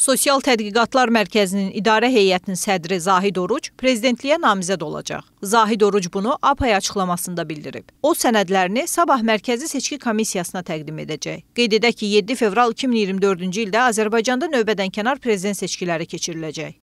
Sosial Tədqiqatlar Mərkəzinin İdarə Heyətinin sədri Zahid Oruc prezidentliyə namizəd olacaq. Zahid Oruc bunu APAY açıqlamasında bildirib. O sənədlərini sabah Mərkəzi Seçki Komissiyasına təqdim edəcək. Qeyd edək ki, 7 fevral 2024-cü ildə Azərbaycanda növbədənkənar prezident seçkiləri keçiriləcək.